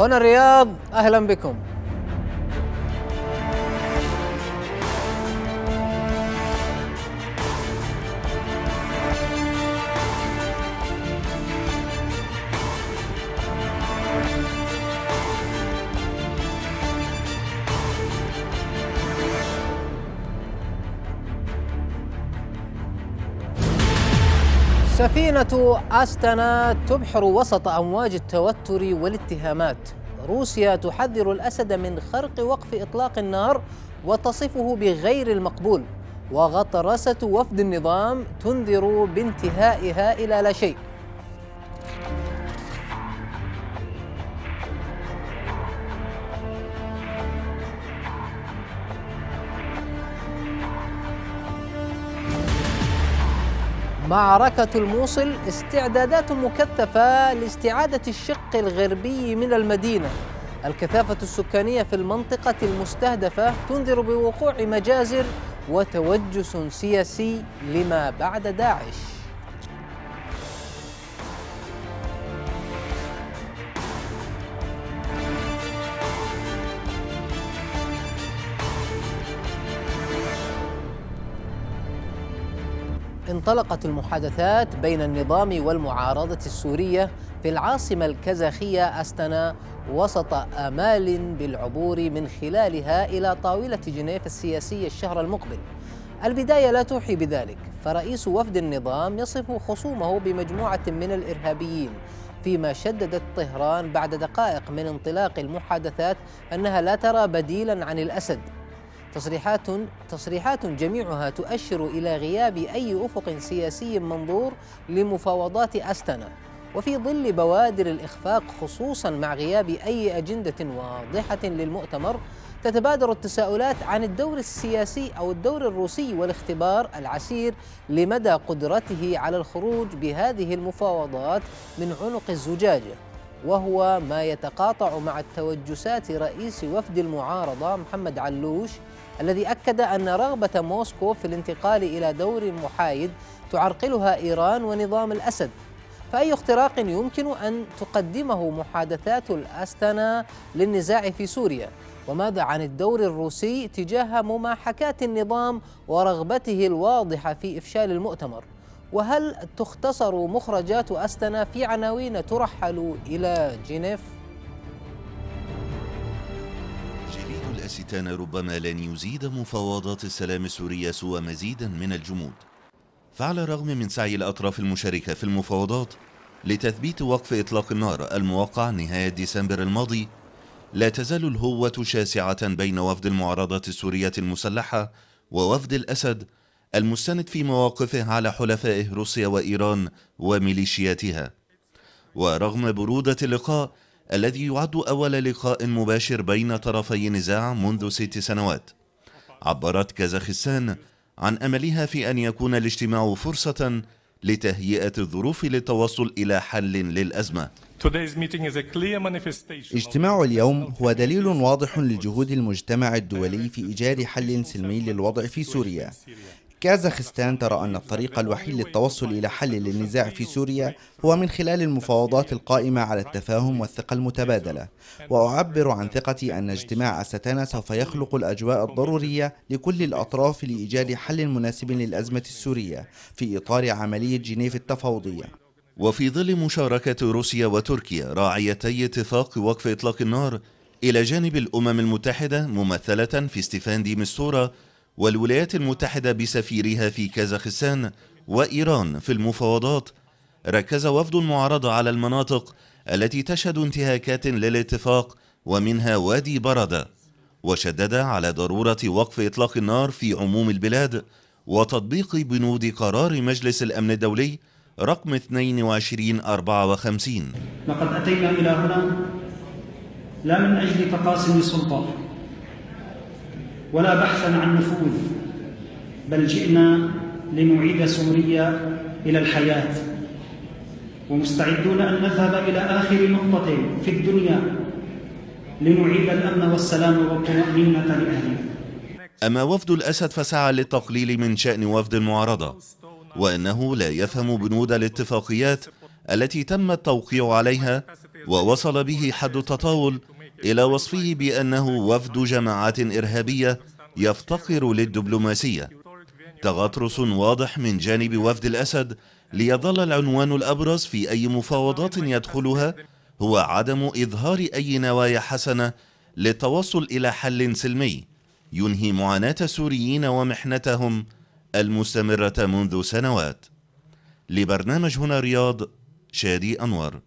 هنا الرياض أهلا بكم سفينة أستنا تبحر وسط أمواج التوتر والاتهامات روسيا تحذر الأسد من خرق وقف إطلاق النار وتصفه بغير المقبول وغطرسة وفد النظام تنذر بانتهائها إلى لا شيء معركة الموصل استعدادات مكثفة لاستعادة الشق الغربي من المدينة الكثافة السكانية في المنطقة المستهدفة تنذر بوقوع مجازر وتوجس سياسي لما بعد داعش انطلقت المحادثات بين النظام والمعارضة السورية في العاصمة الكازاخية أستنا وسط آمال بالعبور من خلالها إلى طاولة جنيف السياسية الشهر المقبل البداية لا توحي بذلك فرئيس وفد النظام يصف خصومه بمجموعة من الإرهابيين فيما شددت طهران بعد دقائق من انطلاق المحادثات أنها لا ترى بديلا عن الأسد تصريحات تصريحات جميعها تؤشر الى غياب اي افق سياسي منظور لمفاوضات استنا وفي ظل بوادر الاخفاق خصوصا مع غياب اي اجنده واضحه للمؤتمر تتبادر التساؤلات عن الدور السياسي او الدور الروسي والاختبار العسير لمدى قدرته على الخروج بهذه المفاوضات من عنق الزجاجه وهو ما يتقاطع مع التوجسات رئيس وفد المعارضه محمد علوش الذي أكد أن رغبة موسكو في الانتقال إلى دور محايد تعرقلها إيران ونظام الأسد فأي اختراق يمكن أن تقدمه محادثات الأستنا للنزاع في سوريا وماذا عن الدور الروسي تجاه مماحكات النظام ورغبته الواضحة في إفشال المؤتمر وهل تختصر مخرجات أستنا في عناوين ترحل إلى جنيف؟ الستان ربما لن يزيد مفاوضات السلام السورية سوى مزيدا من الجمود فعلى الرغم من سعي الأطراف المشاركة في المفاوضات لتثبيت وقف إطلاق النار الموقع نهاية ديسمبر الماضي لا تزال الهوة شاسعة بين وفد المعارضة السورية المسلحة ووفد الأسد المستند في مواقفه على حلفائه روسيا وإيران وميليشياتها ورغم برودة اللقاء الذي يعد أول لقاء مباشر بين طرفي نزاع منذ ست سنوات عبرت كازاخستان عن أملها في أن يكون الاجتماع فرصة لتهيئة الظروف للتوصل إلى حل للأزمة اجتماع اليوم هو دليل واضح لجهود المجتمع الدولي في إيجاد حل سلمي للوضع في سوريا كازاخستان ترى أن الطريق الوحيد للتوصل إلى حل للنزاع في سوريا هو من خلال المفاوضات القائمة على التفاهم والثقة المتبادلة وأعبر عن ثقتي أن اجتماع أستانا سوف يخلق الأجواء الضرورية لكل الأطراف لإيجاد حل مناسب للأزمة السورية في إطار عملية جنيف التفاوضية وفي ظل مشاركة روسيا وتركيا راعيتي اتفاق وقف إطلاق النار إلى جانب الأمم المتحدة ممثلة في ستيفان دي مستورة والولايات المتحدة بسفيرها في كازاخستان وإيران في المفاوضات ركز وفد المعارضة على المناطق التي تشهد انتهاكات للاتفاق ومنها وادي بردة وشدد على ضرورة وقف إطلاق النار في عموم البلاد وتطبيق بنود قرار مجلس الأمن الدولي رقم 2254 لقد أتينا إلى هنا لا من أجل تقاسم سلطة ولا بحثا عن نفوذ بل جئنا لنعيد سوريا إلى الحياة ومستعدون أن نذهب إلى آخر نقطة في الدنيا لنعيد الأمن والسلام والطمأنينة لاهلنا أما وفد الأسد فسعى للتقليل من شأن وفد المعارضة وأنه لا يفهم بنود الاتفاقيات التي تم التوقيع عليها ووصل به حد التطاول إلى وصفه بأنه وفد جماعات إرهابية يفتقر للدبلوماسية تغطرس واضح من جانب وفد الأسد ليظل العنوان الأبرز في أي مفاوضات يدخلها هو عدم إظهار أي نوايا حسنة للتوصل إلى حل سلمي ينهي معاناة السوريين ومحنتهم المستمرة منذ سنوات لبرنامج هنا رياض شادي أنور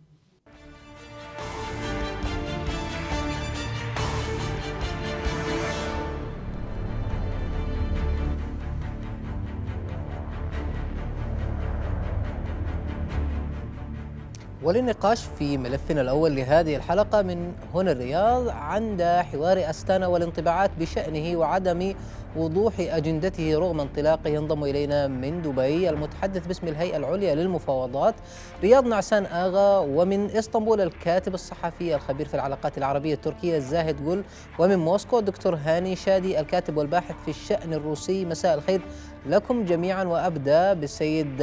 وللنقاش في ملفنا الأول لهذه الحلقة من هنا الرياض عند حوار أستانا والانطباعات بشأنه وعدم وضوح أجندته رغم انطلاقه ينضم إلينا من دبي المتحدث باسم الهيئة العليا للمفاوضات رياض نعسان آغا ومن إسطنبول الكاتب الصحفي الخبير في العلاقات العربية التركية زاهد قل ومن موسكو دكتور هاني شادي الكاتب والباحث في الشأن الروسي مساء الخير لكم جميعا وأبدأ بالسيد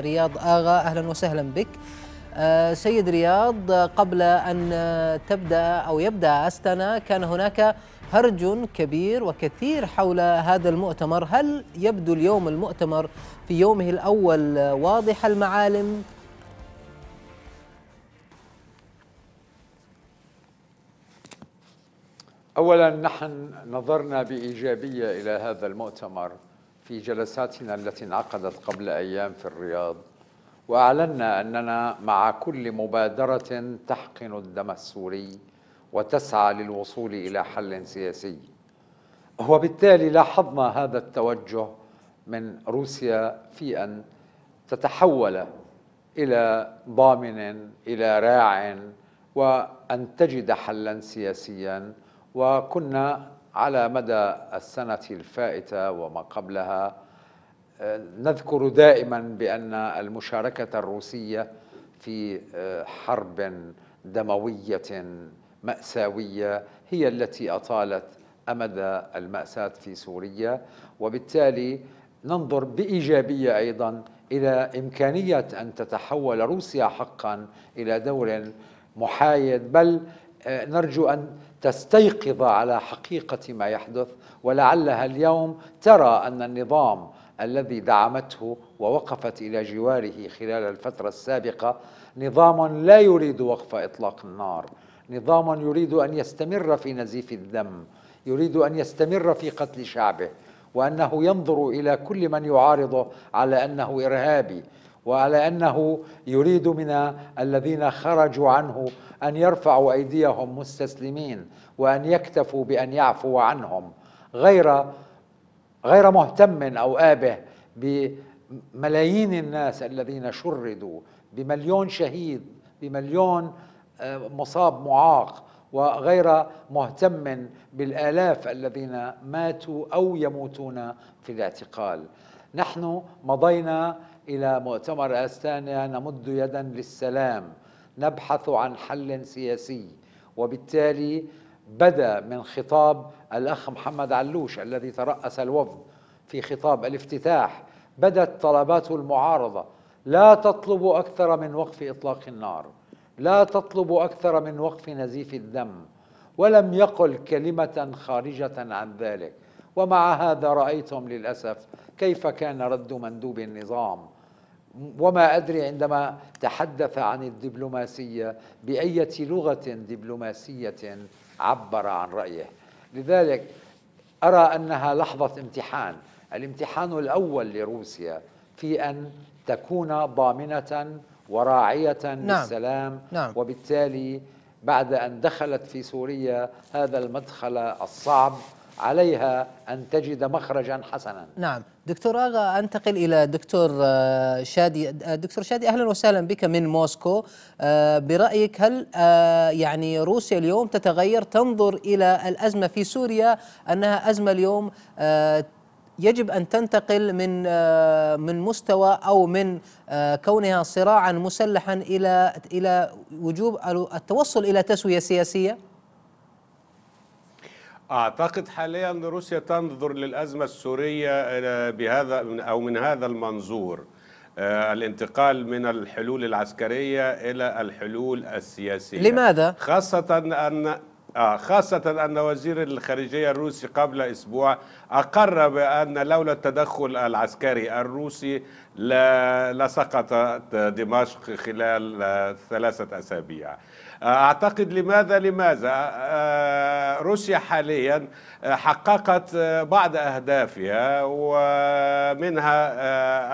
رياض آغا أهلا وسهلا بك آه، سيد رياض قبل أن آه، تبدأ أو يبدأ أستنا كان هناك هرج كبير وكثير حول هذا المؤتمر هل يبدو اليوم المؤتمر في يومه الأول واضح المعالم؟ اولا نحن نظرنا بايجابيه الى هذا المؤتمر في جلساتنا التي انعقدت قبل ايام في الرياض واعلنا اننا مع كل مبادره تحقن الدم السوري وتسعى للوصول الى حل سياسي وبالتالي لاحظنا هذا التوجه من روسيا في ان تتحول الى ضامن الى راع وان تجد حلا سياسيا وكنا على مدى السنه الفائته وما قبلها نذكر دائما بان المشاركه الروسيه في آه، حرب دمويه ماساويه هي التي اطالت امد الماساه في سوريا وبالتالي ننظر بايجابيه ايضا الى امكانيه ان تتحول روسيا حقا الى دور محايد بل آه، نرجو ان تستيقظ على حقيقه ما يحدث ولعلها اليوم ترى ان النظام الذي دعمته ووقفت الى جواره خلال الفتره السابقه نظام لا يريد وقف اطلاق النار نظام يريد ان يستمر في نزيف الدم يريد ان يستمر في قتل شعبه وانه ينظر الى كل من يعارضه على انه ارهابي وعلى انه يريد من الذين خرجوا عنه ان يرفعوا ايديهم مستسلمين وان يكتفوا بان يعفو عنهم غير غير مهتم او آبه بملايين الناس الذين شردوا بمليون شهيد بمليون آه، مصاب معاق وغير مهتم بالالاف الذين ماتوا او يموتون في الاعتقال نحن مضينا الى مؤتمر استانيا نمد يدا للسلام نبحث عن حل سياسي وبالتالي بدا من خطاب الاخ محمد علوش الذي تراس الوفد في خطاب الافتتاح بدت طلبات المعارضه لا تطلب اكثر من وقف اطلاق النار لا تطلب اكثر من وقف نزيف الدم ولم يقل كلمه خارجه عن ذلك ومع هذا رايتم للاسف كيف كان رد مندوب النظام وما أدري عندما تحدث عن الدبلوماسية بأية لغة دبلوماسية عبر عن رأيه لذلك أرى أنها لحظة امتحان الامتحان الأول لروسيا في أن تكون ضامنة وراعية نعم. للسلام نعم. وبالتالي بعد أن دخلت في سوريا هذا المدخل الصعب عليها أن تجد مخرجا حسنا نعم دكتور آغا أنتقل إلى دكتور آه، شادي آه، دكتور شادي أهلا وسهلا بك من موسكو آه، برأيك هل يعني روسيا اليوم تتغير تنظر إلى الأزمة في سوريا أنها أزمة اليوم يجب ان تنتقل من من مستوى او من كونها صراعا مسلحا الى الى وجوب التوصل الى تسويه سياسيه؟ أعتقد حاليا أن روسيا تنظر للأزمة السورية آه، بهذا أو من هذا المنظور آه، الانتقال من الحلول العسكرية إلى الحلول السياسية لماذا؟ خاصة أن آه، خاصة أن وزير الخارجية الروسي قبل أسبوع أقر بأن لولا التدخل العسكري الروسي لسقطت دمشق خلال ثلاثة أسابيع أعتقد لماذا لماذا آه، آه، روسيا حاليا آه، حققت بعض أهدافها ومنها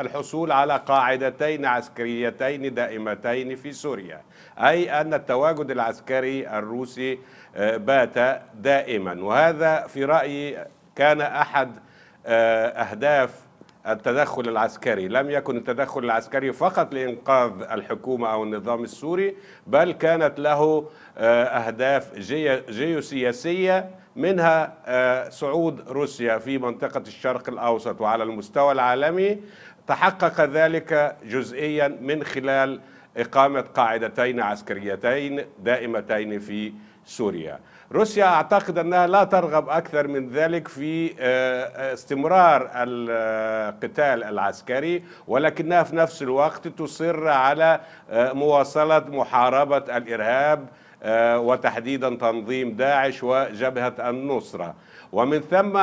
الحصول على قاعدتين عسكريتين دائمتين في سوريا أي أن التواجد العسكري الروسي بات دائما وهذا في رأيي كان أحد أهداف التدخل العسكري لم يكن التدخل العسكري فقط لإنقاذ الحكومة أو النظام السوري بل كانت له آه، أهداف جيوسياسية منها آه، صعود روسيا في منطقة الشرق الأوسط وعلى المستوى العالمي تحقق ذلك جزئيا من خلال إقامة قاعدتين عسكريتين دائمتين في سوريا روسيا اعتقد انها لا ترغب اكثر من ذلك في آه، آه، استمرار القتال العسكري ولكنها في نفس الوقت تصر على آه، مواصله محاربه الارهاب وتحديدا تنظيم داعش وجبهه النصره ومن ثم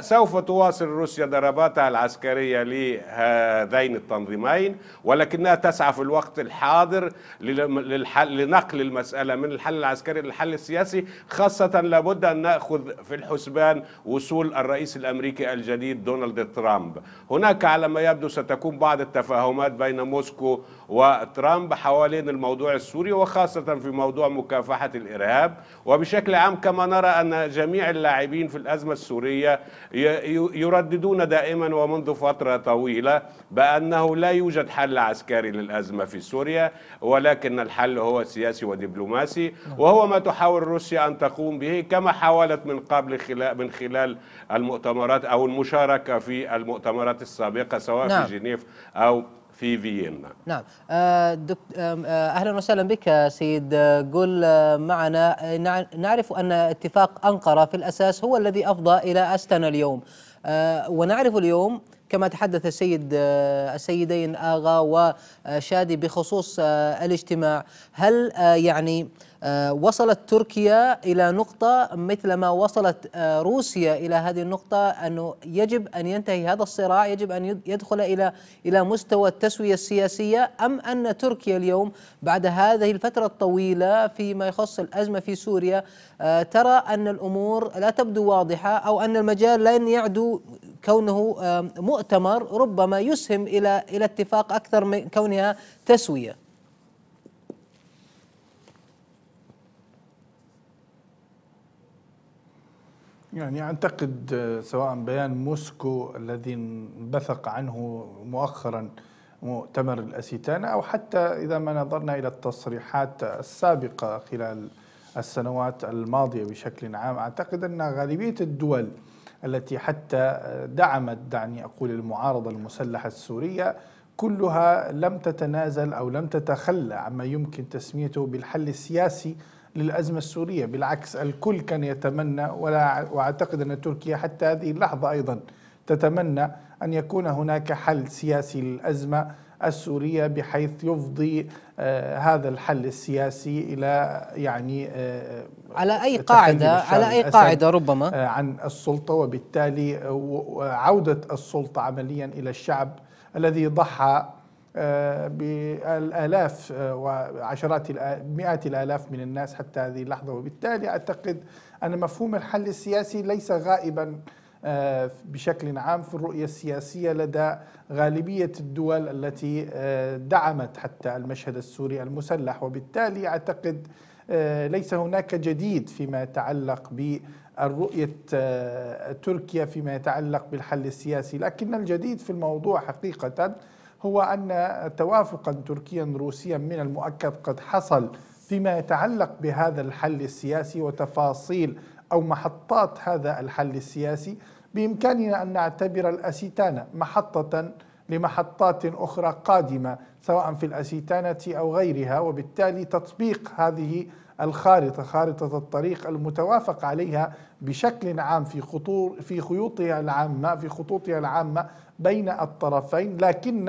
سوف تواصل روسيا ضرباتها العسكرية لهذين التنظيمين ولكنها تسعى في الوقت الحاضر للحل لنقل المسألة من الحل العسكري للحل السياسي خاصة لابد أن نأخذ في الحسبان وصول الرئيس الأمريكي الجديد دونالد ترامب هناك على ما يبدو ستكون بعض التفاهمات بين موسكو وترامب حوالين الموضوع السوري وخاصة في موضوع مكافحة الإرهاب وبشكل عام كما نرى أن جميع اللاعبين في الأزمة السورية يرددون دائما ومنذ فترة طويلة بأنه لا يوجد حل عسكري للأزمة في سوريا ولكن الحل هو سياسي ودبلوماسي وهو ما تحاول روسيا أن تقوم به كما حاولت من قبل خلال من خلال المؤتمرات أو المشاركة في المؤتمرات السابقة سواء نعم. في جنيف أو في فيينا نعم آه، آه، أهلا وسهلا بك سيد آه، قل معنا نعرف أن اتفاق أنقرة في الأساس هو الذي أفضى إلى أستنا اليوم ونعرف اليوم كما تحدث السيد السيدين آغا وشادي بخصوص الاجتماع هل يعني آه، وصلت تركيا إلى نقطة مثل ما وصلت آه، روسيا إلى هذه النقطة أنه يجب أن ينتهي هذا الصراع يجب أن يدخل إلى إلى مستوى التسوية السياسية أم أن تركيا اليوم بعد هذه الفترة الطويلة فيما يخص الأزمة في سوريا آه، ترى أن الأمور لا تبدو واضحة أو أن المجال لن يعدو كونه مؤتمر ربما يسهم إلى إلى اتفاق أكثر من كونها تسوية يعني أعتقد آه، سواء بيان موسكو الذي انبثق عنه مؤخرا مؤتمر الأسيتانا أو حتى إذا ما نظرنا إلى التصريحات السابقة خلال السنوات الماضية بشكل عام أعتقد أن غالبية الدول التي حتى آه، دعمت دعني أقول المعارضة المسلحة السورية كلها لم تتنازل أو لم تتخلى عما يمكن تسميته بالحل السياسي للأزمة السورية بالعكس الكل كان يتمنى ولا وأعتقد أن تركيا حتى هذه اللحظة أيضا تتمنى أن يكون هناك حل سياسي للأزمة السورية بحيث يفضي آه هذا الحل السياسي إلى يعني آه على أي قاعدة على أي قاعدة ربما آه عن السلطة وبالتالي آه، عودة السلطة عمليا إلى الشعب الذي ضحى آه، بالآلاف آه، وعشرات مئات الآلاف من الناس حتى هذه اللحظة وبالتالي أعتقد أن مفهوم الحل السياسي ليس غائبا آه، بشكل عام في الرؤية السياسية لدى غالبية الدول التي دعمت حتى المشهد السوري المسلح وبالتالي أعتقد ليس هناك جديد فيما يتعلق بالرؤية تركيا فيما يتعلق بالحل السياسي لكن الجديد في الموضوع حقيقة هو أن توافقا تركيا روسيا من المؤكد قد حصل فيما يتعلق بهذا الحل السياسي وتفاصيل أو محطات هذا الحل السياسي بإمكاننا أن نعتبر الأسيتانا محطة لمحطات أخرى قادمة سواء في الأسيتانة أو غيرها وبالتالي تطبيق هذه الخارطة خارطة الطريق المتوافق عليها بشكل عام في خطور في خيوطها العامة في خطوطها العامة بين الطرفين لكن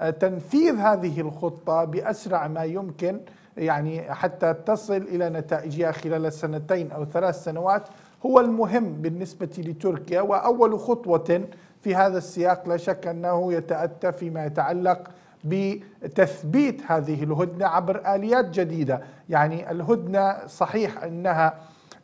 آه، تنفيذ هذه الخطة بأسرع ما يمكن يعني حتى تصل إلى نتائجها خلال سنتين أو ثلاث سنوات هو المهم بالنسبة لتركيا وأول خطوة في هذا السياق لا شك أنه يتأتى فيما يتعلق بتثبيت هذه الهدنة عبر آليات جديدة يعني الهدنة صحيح أنها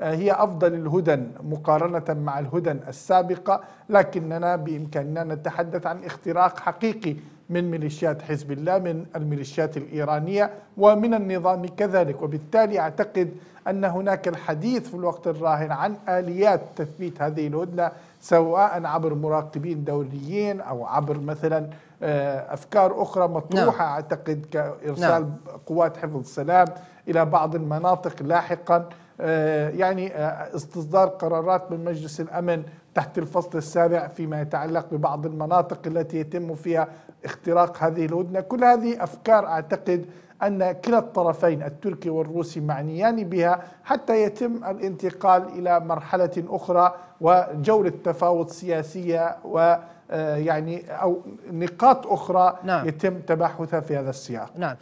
آه، هي أفضل الهدن مقارنة مع الهدن السابقة لكننا بإمكاننا نتحدث عن اختراق حقيقي من ميليشيات حزب الله من الميليشيات الإيرانية ومن النظام كذلك وبالتالي أعتقد أن هناك الحديث في الوقت الراهن عن آليات تثبيت هذه الهدنة سواء عبر مراقبين دوليين أو عبر مثلا آه، أفكار أخرى مطروحة نعم. أعتقد كإرسال نعم. قوات حفظ السلام إلى بعض المناطق لاحقا آه، يعني آه، استصدار قرارات من مجلس الامن تحت الفصل السابع فيما يتعلق ببعض المناطق التي يتم فيها اختراق هذه الهدنه، كل هذه افكار اعتقد ان كلا الطرفين التركي والروسي معنيان بها حتى يتم الانتقال الى مرحله اخرى وجوله تفاوض سياسيه و آه، يعني او نقاط اخرى نعم. يتم تباحثها في هذا السياق. نعم،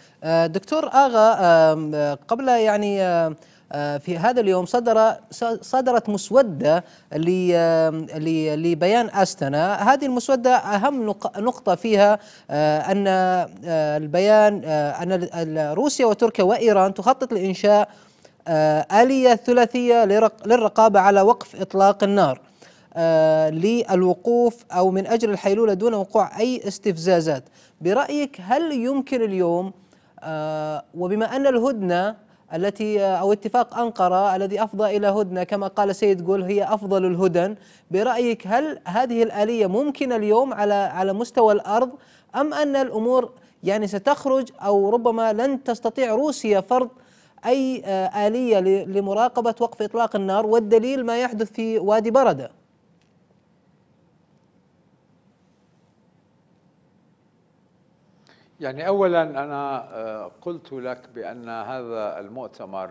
دكتور اغا قبل يعني آه، في هذا اليوم صدر صدرت مسودة آه، لبيان أستنا هذه المسودة أهم نقطة فيها آه، أن البيان أن روسيا وتركيا وإيران تخطط لإنشاء آلية ثلاثية للرقابة على وقف إطلاق النار للوقوف أو من أجل الحيلولة دون وقوع أي استفزازات برأيك هل يمكن اليوم وبما أن الهدنة التي أو اتفاق أنقرة الذي أفضى إلى هدنة كما قال سيد قول هي أفضل الهدن برأيك هل هذه الآلية ممكنة اليوم على على مستوى الأرض أم أن الأمور يعني ستخرج أو ربما لن تستطيع روسيا فرض أي آلية لمراقبة وقف إطلاق النار والدليل ما يحدث في وادي برده يعني اولا انا آه، قلت لك بان هذا المؤتمر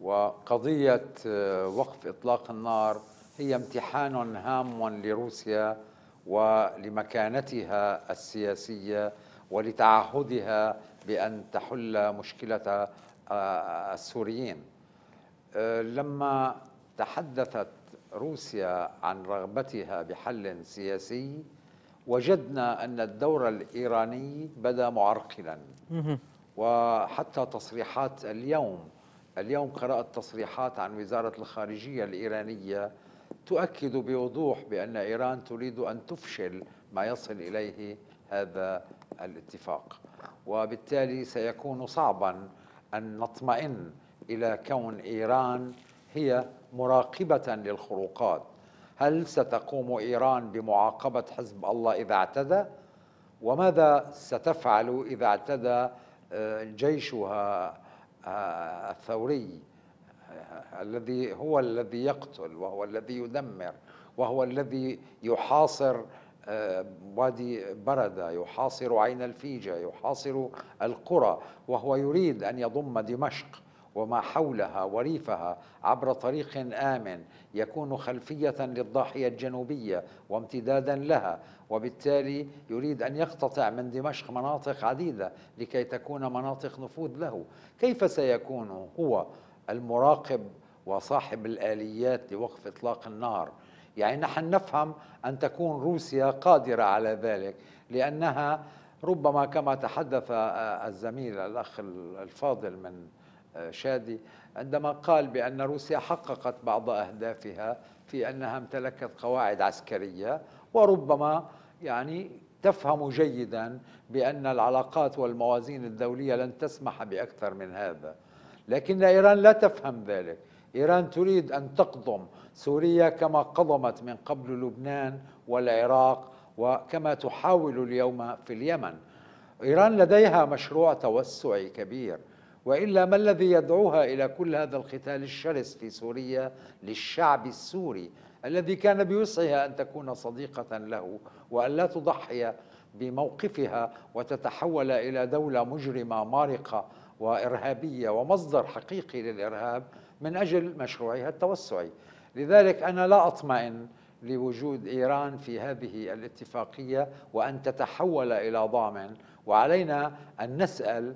وقضيه آه، وقف اطلاق النار هي امتحان هام لروسيا ولمكانتها السياسيه ولتعهدها بان تحل مشكله آه، السوريين لما تحدثت روسيا عن رغبتها بحل سياسي وجدنا أن الدور الإيراني بدا معرقلا وحتى تصريحات اليوم اليوم قرأت تصريحات عن وزارة الخارجية الإيرانية تؤكد بوضوح بأن إيران تريد أن تفشل ما يصل إليه هذا الاتفاق وبالتالي سيكون صعبا أن نطمئن إلى كون إيران هي مراقبة للخروقات هل ستقوم إيران بمعاقبة حزب الله إذا اعتدى وماذا ستفعل إذا اعتدى آه، جيشها آه، الثوري آه، الذي هو الذي يقتل وهو الذي يدمر وهو الذي يحاصر وادي بردة يحاصر عين الفيجة يحاصر القرى وهو يريد أن يضم دمشق وما حولها وريفها عبر طريق آمن يكون خلفية للضاحية الجنوبية وامتدادا لها وبالتالي يريد أن يقتطع من دمشق مناطق عديدة لكي تكون مناطق نفوذ له كيف سيكون هو المراقب وصاحب الآليات لوقف إطلاق النار يعني نحن نفهم أن تكون روسيا قادرة على ذلك لأنها ربما كما تحدث الزميل الأخ الفاضل من شادي عندما قال بأن روسيا حققت بعض أهدافها في أنها امتلكت قواعد عسكرية وربما يعني تفهم جيدا بأن العلاقات والموازين الدولية لن تسمح بأكثر من هذا لكن إيران لا تفهم ذلك إيران تريد أن تقضم سوريا كما قضمت من قبل لبنان والعراق وكما تحاول اليوم في اليمن إيران لديها مشروع توسعي كبير والا ما الذي يدعوها الى كل هذا القتال الشرس في سوريا للشعب السوري الذي كان بوسعها ان تكون صديقه له وان لا تضحي بموقفها وتتحول الى دوله مجرمه مارقه وارهابيه ومصدر حقيقي للارهاب من اجل مشروعها التوسعي لذلك انا لا اطمئن لوجود ايران في هذه الاتفاقيه وان تتحول الى ضامن وعلينا ان نسال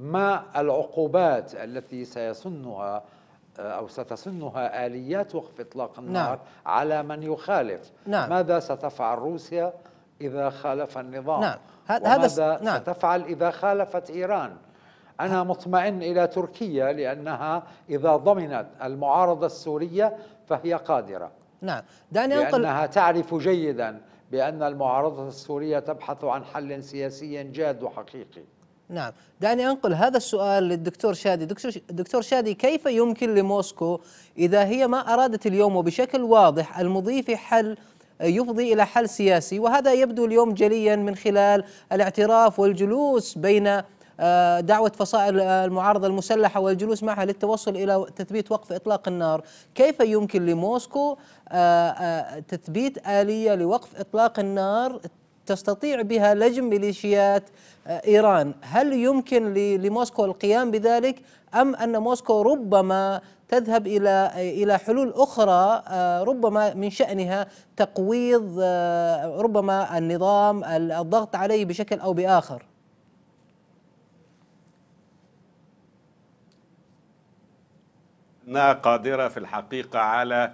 ما العقوبات التي سيصنها آه، أو ستسنها آليات وقف إطلاق نعم. النار نعم. على من يخالف نعم. ماذا ستفعل روسيا إذا خالف النظام نعم. هذا وماذا نعم. ستفعل إذا خالفت إيران أنا مطمئن إلى تركيا لأنها إذا ضمنت المعارضة السورية فهي قادرة نعم دعني أنقل لأنها تعرف جيدا بأن المعارضة السورية تبحث عن حل سياسي جاد وحقيقي نعم دعني أنقل هذا السؤال للدكتور شادي دكتور, شادي كيف يمكن لموسكو إذا هي ما أرادت اليوم وبشكل واضح المضي في حل يفضي إلى حل سياسي وهذا يبدو اليوم جليا من خلال الاعتراف والجلوس بين آه، دعوة فصائل المعارضة المسلحة والجلوس معها للتوصل إلى تثبيت وقف إطلاق النار كيف يمكن لموسكو آه، آه، تثبيت آلية لوقف إطلاق النار تستطيع بها لجم ميليشيات آه، ايران، هل يمكن لموسكو القيام بذلك ام ان موسكو ربما تذهب الى آه، الى حلول اخرى آه، ربما من شانها تقويض ربما النظام الضغط عليه بشكل او باخر؟ انها قادره في الحقيقه على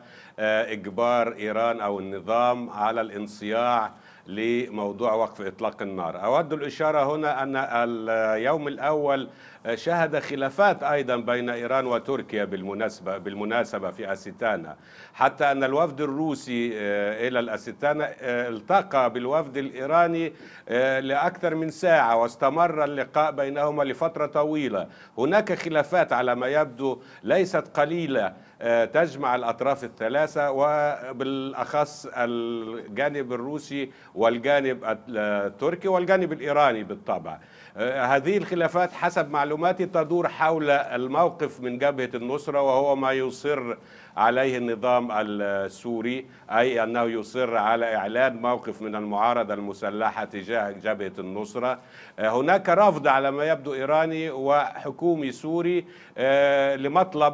اجبار ايران او النظام على الانصياع لموضوع وقف إطلاق النار أود الإشارة هنا أن اليوم الأول شهد خلافات أيضا بين إيران وتركيا بالمناسبة, بالمناسبة في أستانا حتى أن الوفد الروسي آه، إلى الأستانا آه، التقى بالوفد الإيراني آه، لأكثر من ساعة واستمر اللقاء بينهما لفترة طويلة هناك خلافات على ما يبدو ليست قليلة آه، تجمع الأطراف الثلاثة وبالأخص الجانب الروسي والجانب التركي والجانب الإيراني بالطبع آه، هذه الخلافات حسب معلوماتي تدور حول الموقف من جبهة النصرة وهو ما يصر عليه النظام السوري أي أنه يصر على إعلان موقف من المعارضة المسلحة تجاه جبهة النصرة آه، هناك رفض على ما يبدو إيراني وحكومي سوري آه، لمطلب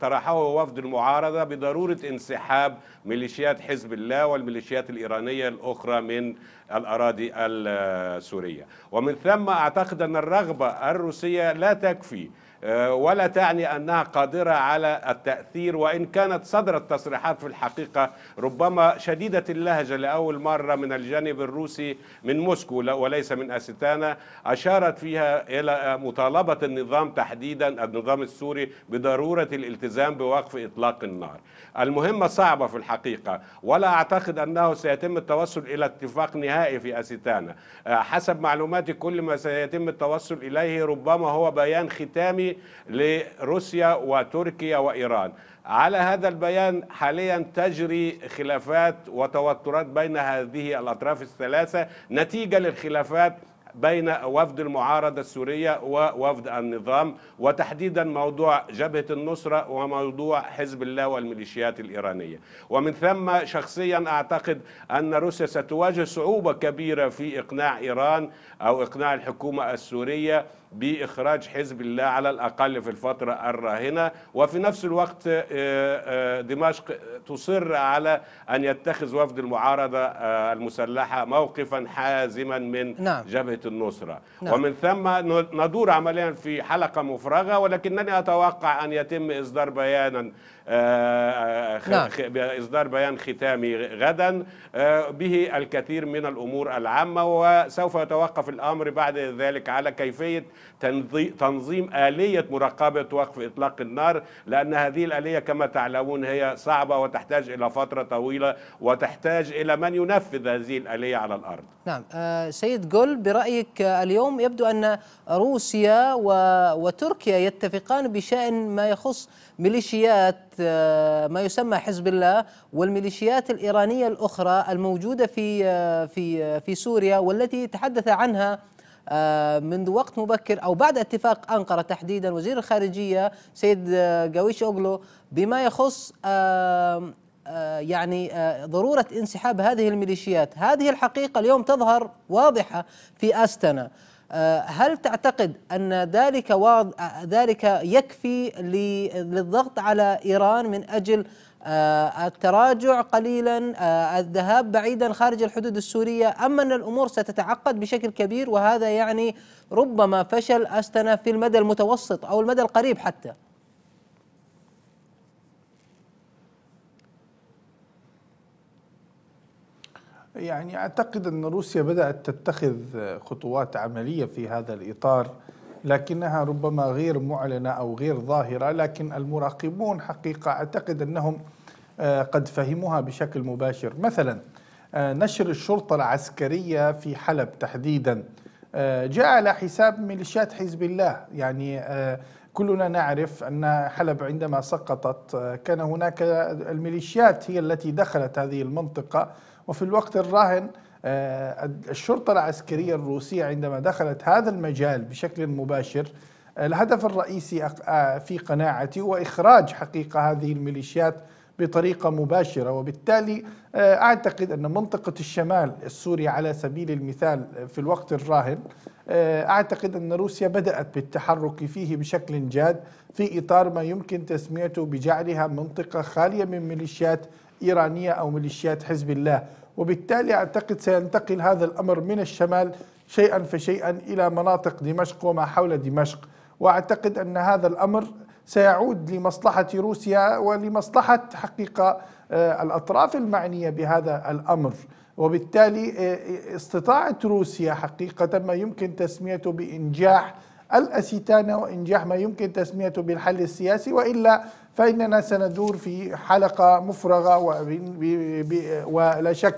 طرحه وفد المعارضة بضرورة انسحاب ميليشيات حزب الله والميليشيات الإيرانية الأخرى من الأراضي السورية ومن ثم أعتقد أن الرغبة الروسية لا تكفي آه، ولا تعني انها قادره على التاثير وان كانت صدرت تصريحات في الحقيقه ربما شديده اللهجه لاول مره من الجانب الروسي من موسكو وليس من استانا اشارت فيها الى مطالبه النظام تحديدا النظام السوري بضروره الالتزام بوقف اطلاق النار. المهمه صعبه في الحقيقه ولا اعتقد انه سيتم التوصل الى اتفاق نهائي في استانا. آه، حسب معلوماتي كل ما سيتم التوصل اليه ربما هو بيان ختامي لروسيا وتركيا وإيران على هذا البيان حاليا تجري خلافات وتوترات بين هذه الأطراف الثلاثة نتيجة للخلافات بين وفد المعارضة السورية ووفد النظام وتحديدا موضوع جبهة النصرة وموضوع حزب الله والميليشيات الإيرانية ومن ثم شخصيا أعتقد أن روسيا ستواجه صعوبة كبيرة في إقناع إيران أو إقناع الحكومة السورية باخراج حزب الله على الاقل في الفتره الراهنه وفي نفس الوقت آه، آه، دمشق تصر على ان يتخذ وفد المعارضه آه، المسلحه موقفا حازما من نعم. جبهه النصره نعم. ومن ثم ندور عمليا في حلقه مفرغه ولكنني اتوقع ان يتم اصدار بيانا آه، آه، نعم. إصدار بيان ختامي غدا آه، به الكثير من الأمور العامة وسوف يتوقف الأمر بعد ذلك على كيفية تنظيم آلية مراقبة وقف إطلاق النار لأن هذه الآلية كما تعلمون هي صعبة وتحتاج إلى فترة طويلة وتحتاج إلى من ينفذ هذه الآلية على الأرض نعم آه، سيد جول برأيك اليوم يبدو أن روسيا وتركيا يتفقان بشأن ما يخص ميليشيات آه، ما يسمى حزب الله والميليشيات الإيرانية الأخرى الموجودة في آه، في في سوريا والتي تحدث عنها آه، منذ وقت مبكر أو بعد اتفاق أنقرة تحديدا وزير الخارجية سيد قويش آه، أوغلو بما يخص آه، يعني ضرورة انسحاب هذه الميليشيات هذه الحقيقة اليوم تظهر واضحة في أستنا هل تعتقد أن ذلك ذلك يكفي للضغط على إيران من أجل آه، التراجع قليلا آه، الذهاب بعيدا خارج الحدود السورية أما أن الأمور ستتعقد بشكل كبير وهذا يعني ربما فشل أستنا في المدى المتوسط أو المدى القريب حتى يعني أعتقد أن روسيا بدأت تتخذ خطوات عملية في هذا الإطار لكنها ربما غير معلنة أو غير ظاهرة لكن المراقبون حقيقة أعتقد أنهم آه، قد فهموها بشكل مباشر مثلا آه، نشر الشرطة العسكرية في حلب تحديدا آه، جاء على حساب ميليشيات حزب الله يعني كلنا نعرف أن حلب عندما سقطت كان هناك الميليشيات هي التي دخلت هذه المنطقة وفي الوقت الراهن الشرطة العسكرية الروسية عندما دخلت هذا المجال بشكل مباشر الهدف الرئيسي في قناعتي هو إخراج حقيقة هذه الميليشيات بطريقة مباشرة وبالتالي آه، أعتقد أن منطقة الشمال السوري على سبيل المثال آه، في الوقت الراهن آه، أعتقد أن روسيا بدأت بالتحرك فيه بشكل جاد في إطار ما يمكن تسميته بجعلها منطقة خالية من ميليشيات إيرانية أو ميليشيات حزب الله وبالتالي أعتقد سينتقل هذا الأمر من الشمال شيئا فشيئا إلى مناطق دمشق وما حول دمشق وأعتقد أن هذا الأمر سيعود لمصلحة روسيا ولمصلحة حقيقة آه، الأطراف المعنية بهذا الأمر وبالتالي آه، آه، استطاعة روسيا حقيقة ما يمكن تسميته بإنجاح الأسيتانة وإنجاح ما يمكن تسميته بالحل السياسي وإلا فإننا سندور في حلقة مفرغة ولا شك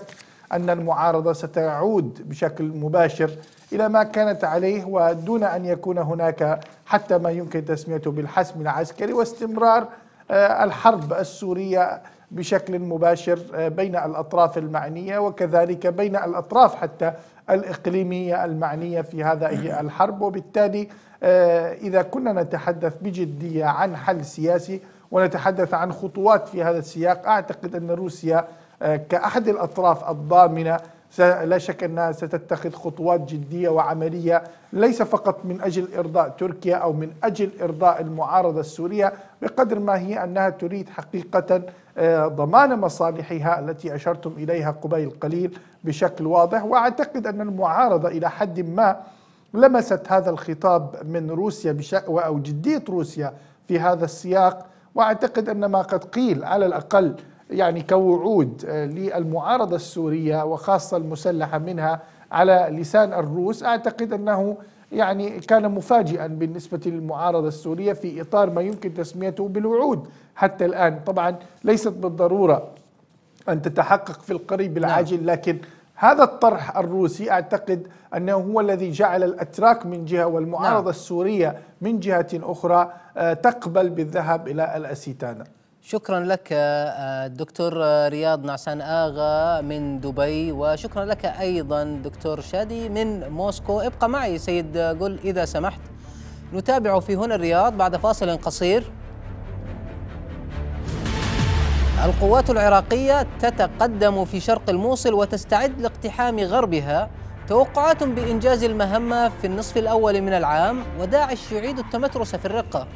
أن المعارضة ستعود بشكل مباشر إلى ما كانت عليه ودون أن يكون هناك حتى ما يمكن تسميته بالحسم العسكري واستمرار آه، الحرب السورية بشكل مباشر آه، بين الأطراف المعنية وكذلك بين الأطراف حتى الإقليمية المعنية في هذا الحرب وبالتالي آه، إذا كنا نتحدث بجدية عن حل سياسي ونتحدث عن خطوات في هذا السياق أعتقد أن روسيا كأحد الأطراف الضامنة لا شك أنها ستتخذ خطوات جدية وعملية ليس فقط من أجل إرضاء تركيا أو من أجل إرضاء المعارضة السورية بقدر ما هي أنها تريد حقيقة آه، ضمان مصالحها التي أشرتم إليها قبيل قليل بشكل واضح وأعتقد أن المعارضة إلى حد ما لمست هذا الخطاب من روسيا أو جدية روسيا في هذا السياق واعتقد ان ما قد قيل على الاقل يعني كوعود آه، للمعارضة السورية وخاصة المسلحة منها على لسان الروس أعتقد أنه يعني كان مفاجئا بالنسبة للمعارضة السورية في إطار ما يمكن تسميته بالوعود حتى الآن طبعا ليست بالضرورة أن تتحقق في القريب نعم. العاجل لكن هذا الطرح الروسي اعتقد انه هو الذي جعل الاتراك من جهه والمعارضه نعم. السوريه من جهه اخرى آه، تقبل بالذهاب الى الأسيتانة شكرا لك الدكتور آه، رياض نعسان آغا من دبي وشكرا لك أيضا دكتور شادي من موسكو ابقى معي سيد قل إذا سمحت نتابع في هنا الرياض بعد فاصل قصير القوات العراقية تتقدم في شرق الموصل وتستعد لاقتحام غربها توقعات بإنجاز المهمة في النصف الأول من العام وداعش يعيد التمترس في الرقة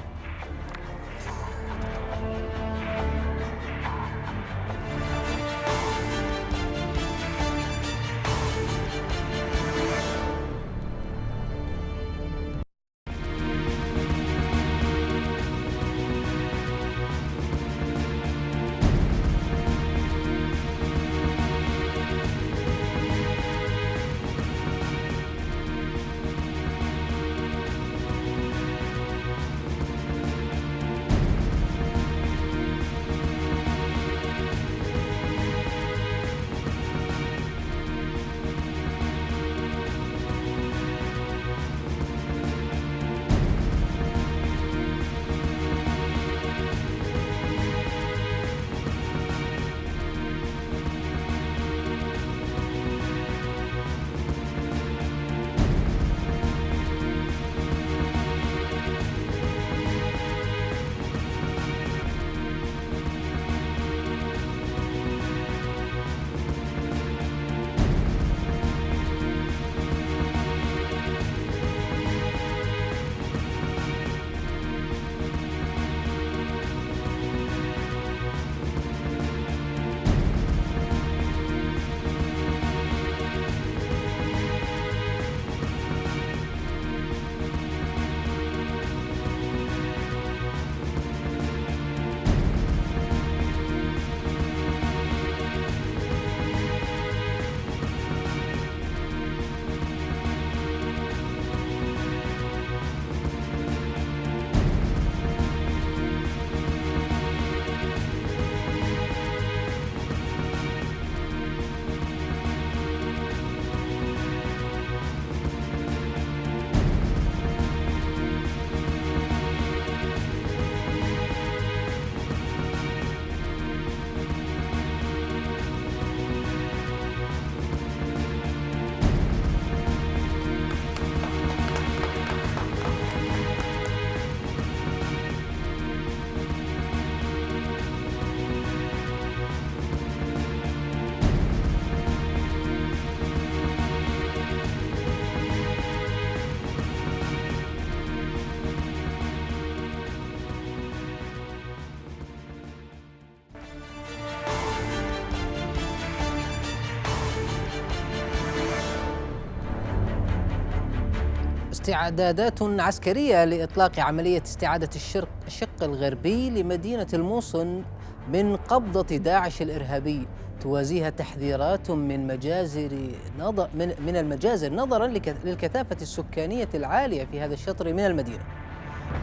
استعدادات عسكرية لإطلاق عملية استعادة الشرق الشق الغربي لمدينة الموصل من قبضة داعش الإرهابي توازيها تحذيرات من مجازر نظر من, من المجازر نظرا للكثافة السكانية العالية في هذا الشطر من المدينة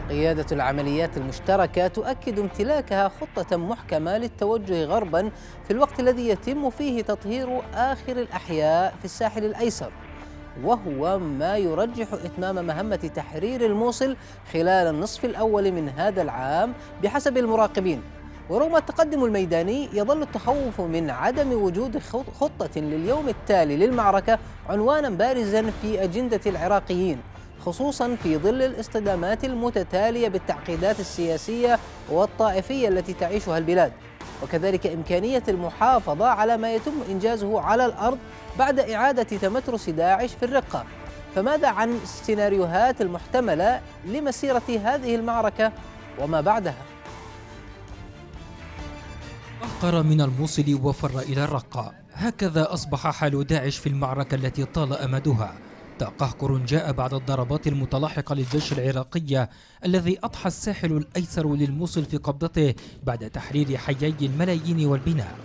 قيادة العمليات المشتركة تؤكد امتلاكها خطة محكمة للتوجه غربا في الوقت الذي يتم فيه تطهير آخر الأحياء في الساحل الأيسر وهو ما يرجح إتمام مهمة تحرير الموصل خلال النصف الأول من هذا العام بحسب المراقبين ورغم التقدم الميداني يظل التخوف من عدم وجود خطة لليوم التالي للمعركة عنوانا بارزا في أجندة العراقيين خصوصا في ظل الاصطدامات المتتالية بالتعقيدات السياسية والطائفية التي تعيشها البلاد وكذلك إمكانية المحافظة على ما يتم إنجازه على الأرض بعد إعادة تمترس داعش في الرقة فماذا عن السيناريوهات المحتملة لمسيرة هذه المعركة وما بعدها؟ أقر من الموصل وفر إلى الرقة هكذا أصبح حال داعش في المعركة التي طال أمدها قهقر جاء بعد الضربات المتلاحقة للجيش العراقي الذي أضحى الساحل الأيسر للموصل في قبضته بعد تحرير حيي الملايين والبناء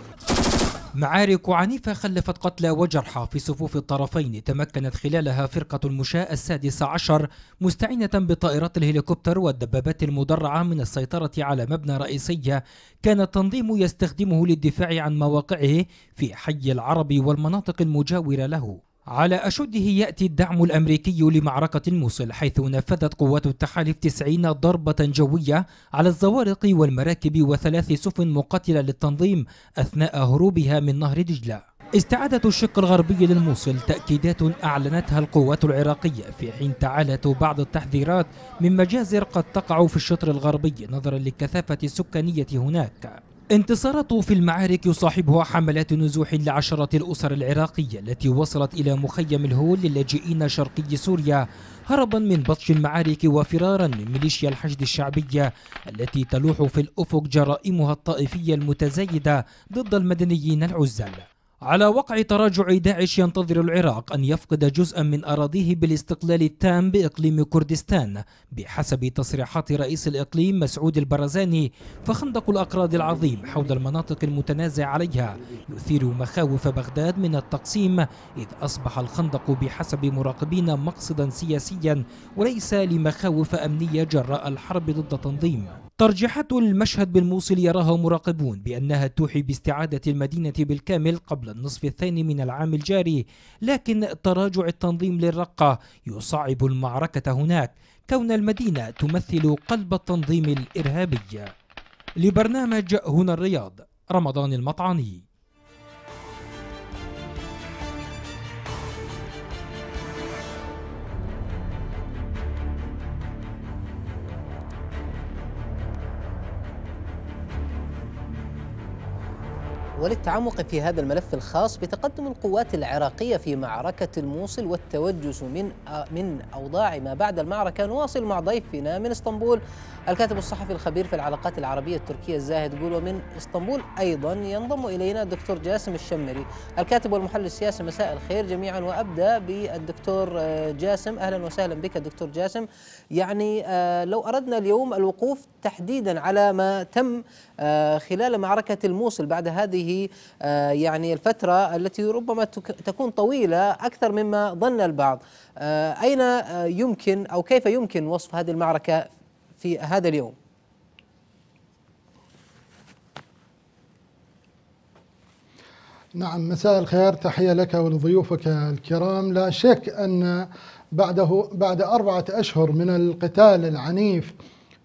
معارك عنيفة خلفت قتلى وجرحى في صفوف الطرفين تمكنت خلالها فرقة المشاة السادسة عشر مستعينة بطائرات الهليكوبتر والدبابات المدرعة من السيطرة على مبنى رئيسية كان التنظيم يستخدمه للدفاع عن مواقعه في حي العربي والمناطق المجاورة له على أشده يأتي الدعم الأمريكي لمعركة الموصل حيث نفذت قوات التحالف 90 ضربة جوية على الزوارق والمراكب وثلاث سفن مقاتلة للتنظيم أثناء هروبها من نهر دجلة استعادة الشق الغربي للموصل تأكيدات أعلنتها القوات العراقية في حين تعالت بعض التحذيرات من مجازر قد تقع في الشطر الغربي نظرا للكثافة السكانية هناك انتصارات في المعارك يصاحبها حملات نزوح لعشرة الأسر العراقية التي وصلت إلى مخيم الهول للاجئين شرقي سوريا هربا من بطش المعارك وفرارا من ميليشيا الحشد الشعبية التي تلوح في الأفق جرائمها الطائفية المتزايدة ضد المدنيين العزل على وقع تراجع داعش ينتظر العراق أن يفقد جزءا من أراضيه بالاستقلال التام بإقليم كردستان بحسب تصريحات رئيس الإقليم مسعود البرزاني فخندق الأقراض العظيم حول المناطق المتنازع عليها يثير مخاوف بغداد من التقسيم إذ أصبح الخندق بحسب مراقبين مقصدا سياسيا وليس لمخاوف أمنية جراء الحرب ضد تنظيم ترجحت المشهد بالموصل يراها مراقبون بأنها توحي باستعادة المدينة بالكامل قبل النصف الثاني من العام الجاري لكن تراجع التنظيم للرقة يصعب المعركة هناك كون المدينة تمثل قلب التنظيم الإرهابي لبرنامج هنا الرياض رمضان المطعني وللتعمق في هذا الملف الخاص بتقدم القوات العراقية في معركة الموصل والتوجس من من أوضاع ما بعد المعركة نواصل مع ضيفنا من اسطنبول الكاتب الصحفي الخبير في العلاقات العربية التركية الزاهد قول ومن اسطنبول أيضا ينضم إلينا الدكتور جاسم الشمري الكاتب والمحلل السياسي مساء الخير جميعا وأبدأ بالدكتور آه، جاسم أهلا وسهلا بك دكتور جاسم يعني آه، لو أردنا اليوم الوقوف تحديدا على ما تم آه، خلال معركة الموصل بعد هذه هذه آه، يعني الفترة التي ربما تكون طويلة أكثر مما ظن البعض آه، أين آه، يمكن أو كيف يمكن وصف هذه المعركة في هذا اليوم نعم مساء الخير تحية لك ولضيوفك الكرام لا شك أن بعده بعد أربعة أشهر من القتال العنيف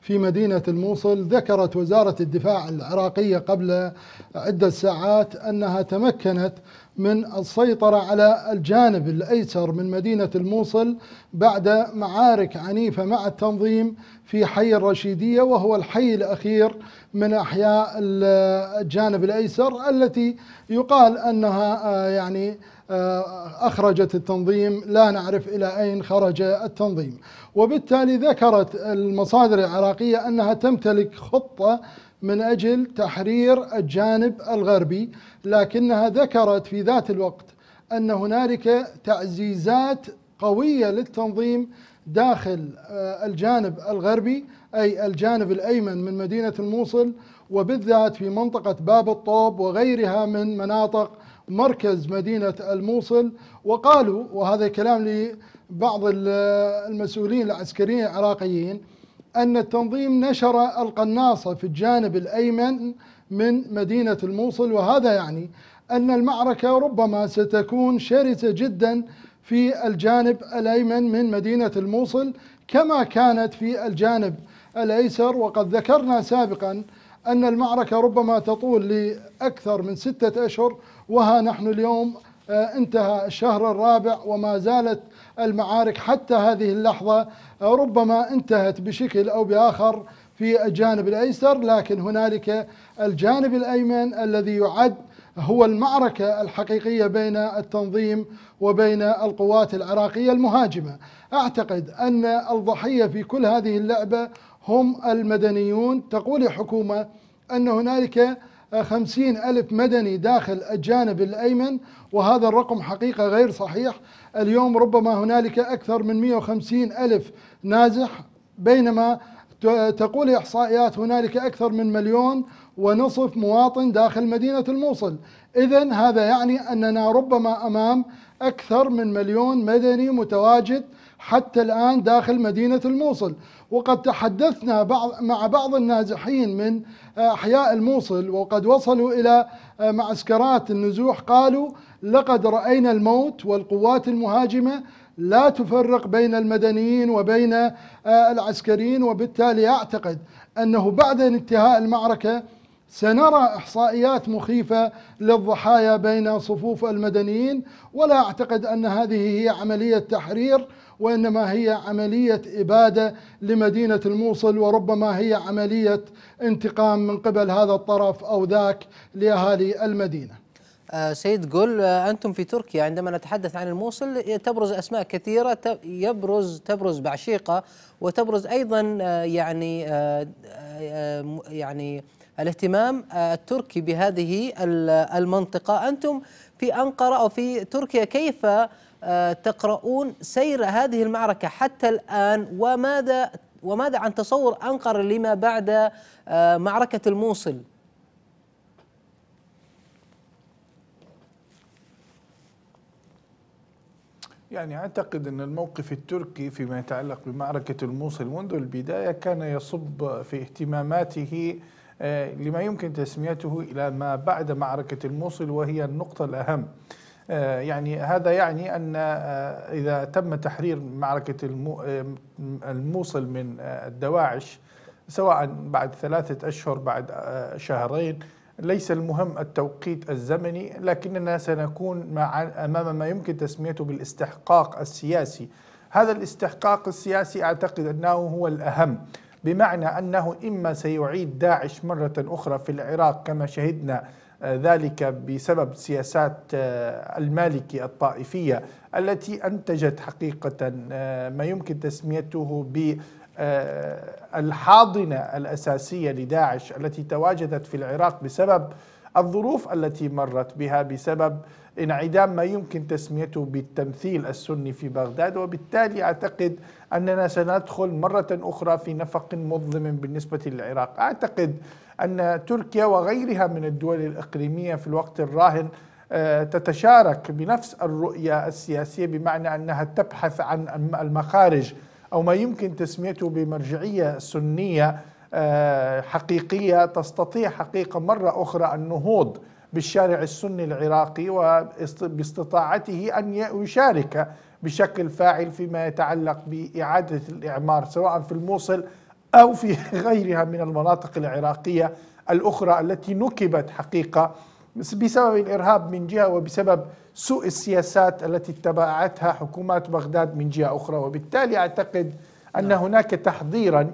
في مدينة الموصل ذكرت وزارة الدفاع العراقية قبل عدة ساعات أنها تمكنت من السيطرة على الجانب الأيسر من مدينة الموصل بعد معارك عنيفة مع التنظيم في حي الرشيدية وهو الحي الأخير من أحياء الجانب الأيسر التي يقال أنها آه، يعني آه، أخرجت التنظيم لا نعرف إلى أين خرج التنظيم وبالتالي ذكرت المصادر العراقية أنها تمتلك خطة من أجل تحرير الجانب الغربي لكنها ذكرت في ذات الوقت أن هنالك تعزيزات قوية للتنظيم داخل آه، الجانب الغربي أي الجانب الأيمن من مدينة الموصل وبالذات في منطقة باب الطوب وغيرها من مناطق مركز مدينة الموصل وقالوا وهذا كلام لبعض المسؤولين العسكريين العراقيين أن التنظيم نشر القناصة في الجانب الأيمن من مدينة الموصل وهذا يعني أن المعركة ربما ستكون شرسة جدا في الجانب الأيمن من مدينة الموصل كما كانت في الجانب الأيسر وقد ذكرنا سابقا أن المعركة ربما تطول لأكثر من ستة أشهر وها نحن اليوم آه، انتهى الشهر الرابع وما زالت المعارك حتى هذه اللحظة ربما انتهت بشكل أو بآخر في الجانب الأيسر لكن هنالك الجانب الأيمن الذي يعد هو المعركة الحقيقية بين التنظيم وبين القوات العراقية المهاجمة أعتقد أن الضحية في كل هذه اللعبة هم المدنيون تقول الحكومة أن هنالك خمسين ألف مدني داخل الجانب الأيمن وهذا الرقم حقيقة غير صحيح اليوم ربما هنالك أكثر من 150 ألف نازح بينما تقول إحصائيات هنالك أكثر من مليون ونصف مواطن داخل مدينة الموصل إذا هذا يعني أننا ربما أمام أكثر من مليون مدني متواجد حتى الآن داخل مدينة الموصل وقد تحدثنا بعض مع بعض النازحين من آه، أحياء الموصل وقد وصلوا إلى آه، معسكرات النزوح قالوا لقد رأينا الموت والقوات المهاجمة لا تفرق بين المدنيين وبين آه، العسكريين وبالتالي أعتقد أنه بعد انتهاء المعركة سنرى احصائيات مخيفه للضحايا بين صفوف المدنيين ولا اعتقد ان هذه هي عمليه تحرير وإنما هي عملية إبادة لمدينة الموصل وربما هي عملية انتقام من قبل هذا الطرف أو ذاك لأهالي المدينة آه، سيد جول آه، أنتم في تركيا عندما نتحدث عن الموصل تبرز أسماء كثيرة يبرز تبرز بعشيقة وتبرز أيضا آه، يعني يعني الاهتمام التركي بهذه المنطقة أنتم في أنقرة أو في تركيا كيف آه، تقرؤون سير هذه المعركة حتى الآن وماذا وماذا عن تصور أنقرة لما بعد آه، معركة الموصل؟ يعني أعتقد أن الموقف التركي فيما يتعلق بمعركة الموصل منذ البداية كان يصب في اهتماماته آه، لما يمكن تسميته إلى ما بعد معركة الموصل وهي النقطة الأهم آه، يعني هذا يعني أن آه، إذا تم تحرير معركة آه، الموصل من الدواعش سواء بعد ثلاثة أشهر بعد شهرين ليس المهم التوقيت الزمني لكننا سنكون مع أمام ما يمكن تسميته بالاستحقاق السياسي هذا الاستحقاق السياسي أعتقد أنه هو الأهم بمعنى أنه إما سيعيد داعش مرة أخرى في العراق كما شهدنا ذلك بسبب سياسات آه، المالكي الطائفية التي أنتجت حقيقة آه، ما يمكن تسميته ب آه، الحاضنة الأساسية لداعش التي تواجدت في العراق بسبب الظروف التي مرت بها بسبب انعدام ما يمكن تسميته بالتمثيل السني في بغداد وبالتالي أعتقد أننا سندخل مرة أخرى في نفق مظلم بالنسبة للعراق أعتقد أن تركيا وغيرها من الدول الإقليمية في الوقت الراهن آه، تتشارك بنفس الرؤية السياسية بمعنى أنها تبحث عن المخارج أو ما يمكن تسميته بمرجعية سنية آه، حقيقية تستطيع حقيقة مرة أخرى النهوض بالشارع السني العراقي وباستطاعته أن يشارك بشكل فاعل فيما يتعلق بإعادة الإعمار سواء في الموصل أو في غيرها من المناطق العراقية الأخرى التي نكبت حقيقة بسبب الارهاب من جهه وبسبب سوء السياسات التي اتبعتها حكومات بغداد من جهه اخرى وبالتالي اعتقد ان نعم. هناك تحضيرا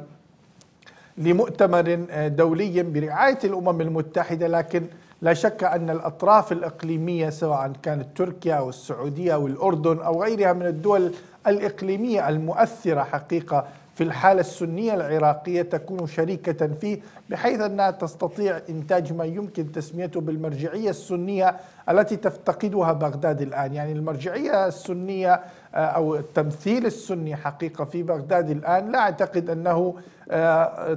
لمؤتمر دولي برعايه الامم المتحده لكن لا شك أن الأطراف الإقليمية سواء كانت تركيا أو السعودية أو الأردن أو غيرها من الدول الإقليمية المؤثرة حقيقة في الحالة السنية العراقية تكون شريكة فيه بحيث أنها تستطيع إنتاج ما يمكن تسميته بالمرجعية السنية التي تفتقدها بغداد الآن يعني المرجعية السنية أو التمثيل السني حقيقة في بغداد الآن لا أعتقد أنه آه،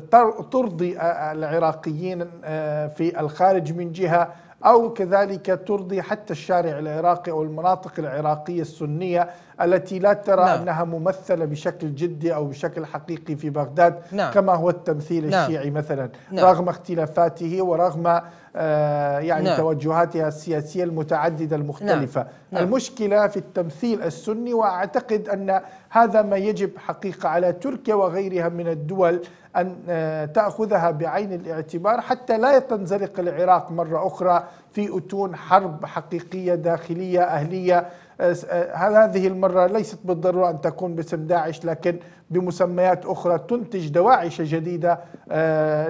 ترضي آه، العراقيين آه، في الخارج من جهة أو كذلك ترضي حتى الشارع العراقي أو المناطق العراقية السنية التي لا ترى نعم. أنها ممثلة بشكل جدي أو بشكل حقيقي في بغداد نعم. كما هو التمثيل نعم. الشيعي مثلا نعم. رغم اختلافاته ورغم آه، يعني نعم. توجهاتها السياسية المتعددة المختلفة نعم. نعم. المشكلة في التمثيل السني وأعتقد أن هذا ما يجب حقيقة على تركيا وغيرها من الدول أن آه، تأخذها بعين الاعتبار حتى لا تنزلق العراق مرة أخرى في أتون حرب حقيقية داخلية أهلية آه، هذه المرة ليست بالضرورة أن تكون باسم داعش لكن بمسميات أخرى تنتج دواعش جديدة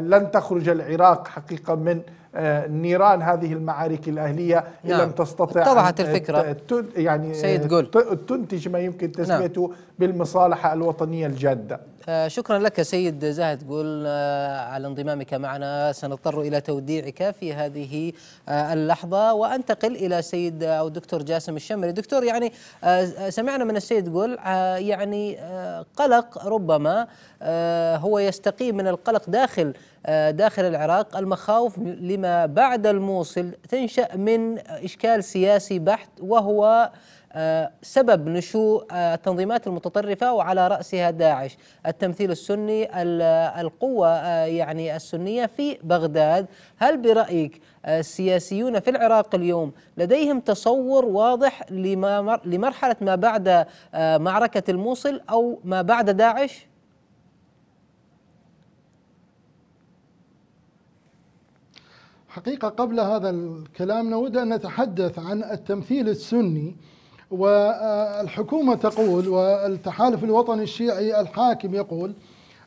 لن تخرج العراق حقيقة من آه، نيران هذه المعارك الأهلية نعم. لم تستطع طبعت الفكرة يعني سيد آه، تنتج ما يمكن تسميته نعم. بالمصالحة الوطنية الجادة شكرا لك سيد زاهد قول آه، على انضمامك معنا سنضطر إلى توديعك في هذه آه، اللحظة وأنتقل إلى سيد آه، أو دكتور جاسم الشمري دكتور يعني سمعنا من السيد قول يعني قلق ربما هو يستقي من القلق داخل داخل العراق المخاوف لما بعد الموصل تنشأ من إشكال سياسي بحت وهو سبب نشوء التنظيمات المتطرفه وعلى راسها داعش، التمثيل السني، القوه آه، يعني السنيه في بغداد، هل برايك آه، السياسيون في العراق اليوم لديهم تصور واضح لمرحله ما بعد آه، معركه الموصل او ما بعد داعش؟ حقيقة قبل هذا الكلام نود أن نتحدث عن التمثيل السني والحكومة تقول والتحالف الوطني الشيعي الحاكم يقول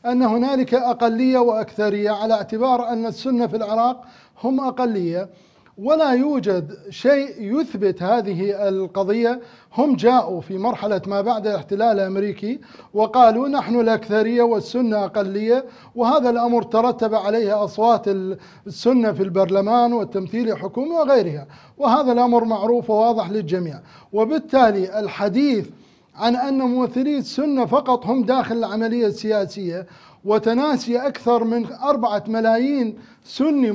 أن هنالك أقلية وأكثرية على اعتبار أن السنة في العراق هم أقلية ولا يوجد شيء يثبت هذه القضية هم جاءوا في مرحلة ما بعد الاحتلال الأمريكي وقالوا نحن الأكثرية والسنة أقلية وهذا الأمر ترتب عليه أصوات السنة في البرلمان والتمثيل الحكومي وغيرها وهذا الأمر معروف وواضح للجميع وبالتالي الحديث عن أن ممثلي السنة فقط هم داخل العملية السياسية وتناسي أكثر من أربعة ملايين سني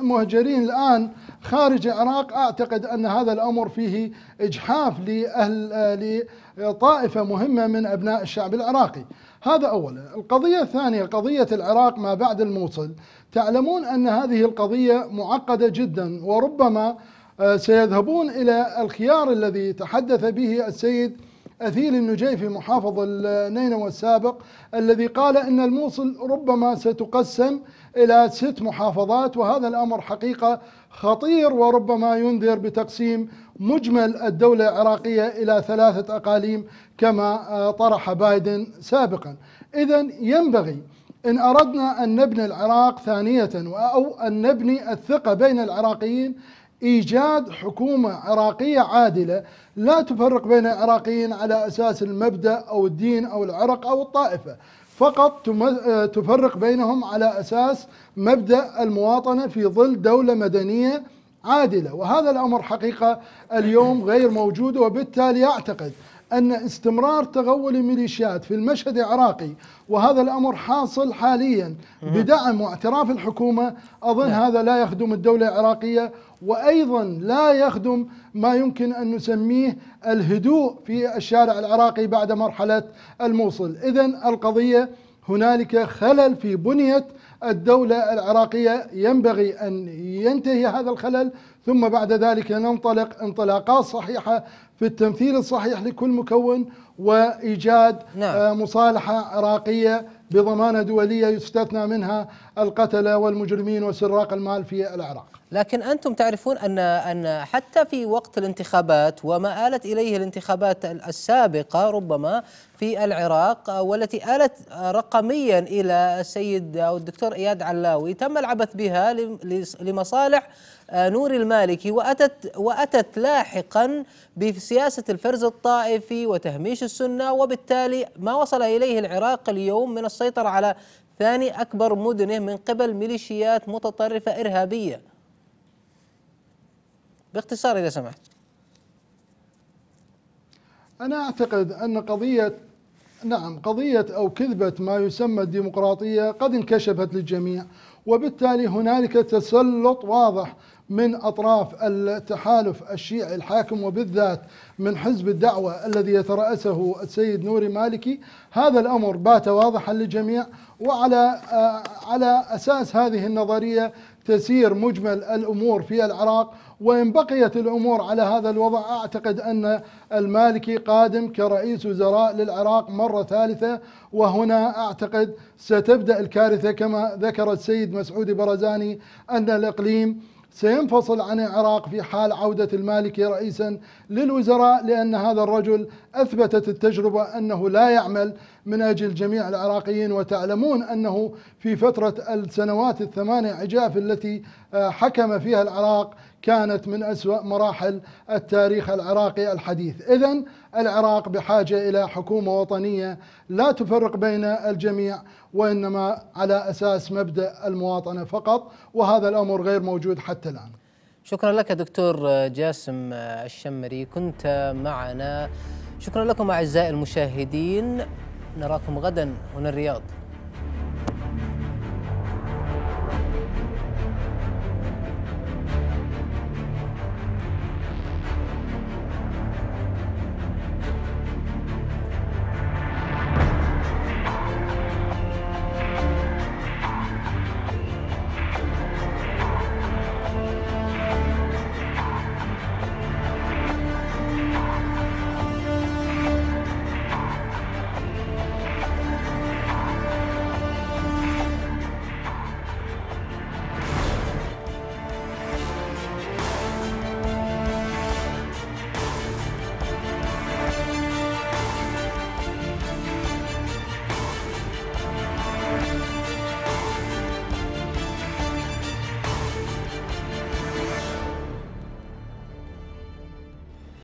مهجرين الآن خارج العراق أعتقد أن هذا الأمر فيه إجحاف لأهل لطائفة مهمة من أبناء الشعب العراقي هذا أولا القضية الثانية قضية العراق ما بعد الموصل تعلمون أن هذه القضية معقدة جدا وربما آه، سيذهبون إلى الخيار الذي تحدث به السيد أثيل النجيفي محافظ النينوى السابق الذي قال أن الموصل ربما ستقسم إلى ست محافظات وهذا الأمر حقيقة خطير وربما ينذر بتقسيم مجمل الدولة العراقية إلى ثلاثة أقاليم كما طرح بايدن سابقا إذا ينبغي إن أردنا أن نبني العراق ثانية أو أن نبني الثقة بين العراقيين ايجاد حكومه عراقيه عادله لا تفرق بين العراقيين على اساس المبدا او الدين او العرق او الطائفه فقط آه، تفرق بينهم على اساس مبدا المواطنه في ظل دوله مدنيه عادله وهذا الامر حقيقه اليوم غير موجود وبالتالي اعتقد ان استمرار تغول الميليشيات في المشهد العراقي وهذا الامر حاصل حاليا بدعم واعتراف الحكومه اظن نعم. هذا لا يخدم الدوله العراقيه وأيضا لا يخدم ما يمكن أن نسميه الهدوء في الشارع العراقي بعد مرحلة الموصل إذا القضية هنالك خلل في بنية الدولة العراقية ينبغي أن ينتهي هذا الخلل ثم بعد ذلك ننطلق انطلاقات صحيحة في التمثيل الصحيح لكل مكون وإيجاد نعم. آه، مصالحة عراقية بضمانة دولية يستثنى منها القتلة والمجرمين وسراق المال في العراق لكن أنتم تعرفون أن أن حتى في وقت الانتخابات وما آلت إليه الانتخابات السابقة ربما في العراق والتي آلت رقميا إلى السيد أو الدكتور إياد علاوي تم العبث بها لمصالح آه، نور المالكي وأتت وأتت لاحقا بسياسة الفرز الطائفي وتهميش السنة وبالتالي ما وصل إليه العراق اليوم من السيطرة على ثاني أكبر مدنه من قبل ميليشيات متطرفة إرهابية باختصار إذا سمحت أنا أعتقد أن قضية نعم قضية أو كذبة ما يسمى الديمقراطية قد انكشفت للجميع وبالتالي هنالك تسلط واضح من أطراف التحالف الشيعي الحاكم وبالذات من حزب الدعوة الذي يترأسه السيد نوري مالكي هذا الأمر بات واضحا للجميع وعلى آه، على أساس هذه النظرية تسير مجمل الأمور في العراق وإن بقيت الأمور على هذا الوضع أعتقد أن المالكي قادم كرئيس وزراء للعراق مرة ثالثة وهنا أعتقد ستبدأ الكارثة كما ذكر السيد مسعود برزاني أن الإقليم سينفصل عن العراق في حال عودة المالكي رئيسا للوزراء لأن هذا الرجل أثبتت التجربة أنه لا يعمل من أجل جميع العراقيين وتعلمون أنه في فترة السنوات الثمانية عجاف التي آه، حكم فيها العراق كانت من أسوأ مراحل التاريخ العراقي الحديث إذا العراق بحاجة إلى حكومة وطنية لا تفرق بين الجميع وإنما على أساس مبدأ المواطنة فقط وهذا الأمر غير موجود حتى الآن شكرا لك دكتور جاسم الشمري كنت معنا شكرا لكم أعزائي المشاهدين نراكم غدا هنا الرياض